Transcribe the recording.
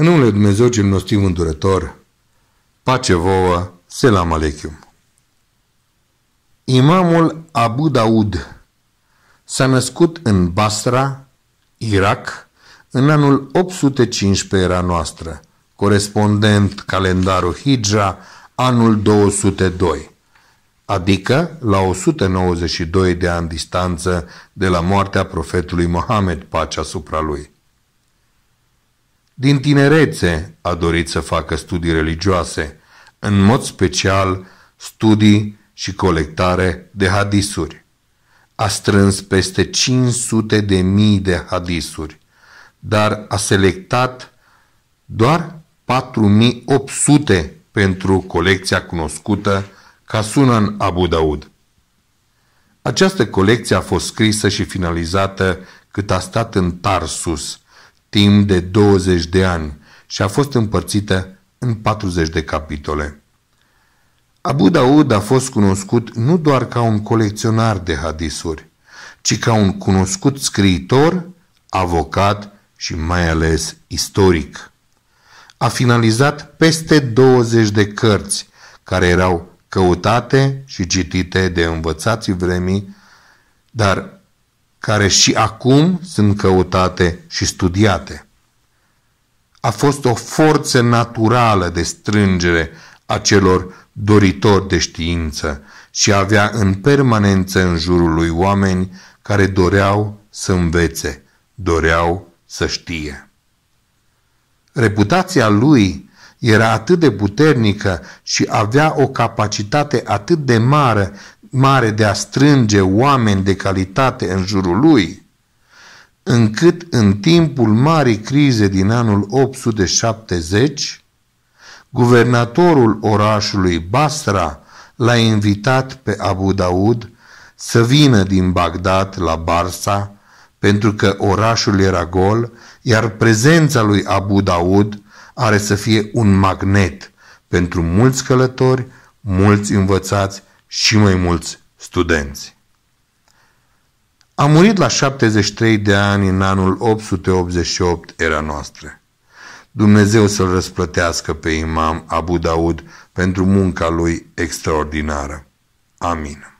În numele Dumnezeu cel nostru îndurător, pace vouă, selam aleikum. Imamul Abu Daud s-a născut în Basra, Irak, în anul 815 era noastră, corespondent calendarul Hijra anul 202, adică la 192 de ani distanță de la moartea profetului Mohamed, pacea asupra lui. Din tinerețe a dorit să facă studii religioase, în mod special studii și colectare de hadisuri. A strâns peste 500 de mii de hadisuri, dar a selectat doar 4800 pentru colecția cunoscută ca Sunan Abu Daud. Această colecție a fost scrisă și finalizată cât a stat în Tarsus, timp de 20 de ani și a fost împărțită în 40 de capitole. Abu Daud a fost cunoscut nu doar ca un colecționar de hadisuri, ci ca un cunoscut scriitor, avocat și mai ales istoric. A finalizat peste 20 de cărți care erau căutate și citite de învățații vremii, dar care și acum sunt căutate și studiate. A fost o forță naturală de strângere a celor doritori de știință și avea în permanență în jurul lui oameni care doreau să învețe, doreau să știe. Reputația lui era atât de puternică și avea o capacitate atât de mare mare de a strânge oameni de calitate în jurul lui, încât în timpul marii crize din anul 870, guvernatorul orașului Basra l-a invitat pe Abu Daud să vină din Bagdad la Barsa, pentru că orașul era gol, iar prezența lui Abu Daud are să fie un magnet pentru mulți călători, mulți învățați și mai mulți studenți. A murit la 73 de ani în anul 888 era noastră. Dumnezeu să-l răsplătească pe imam Abu Daud pentru munca lui extraordinară. Amin.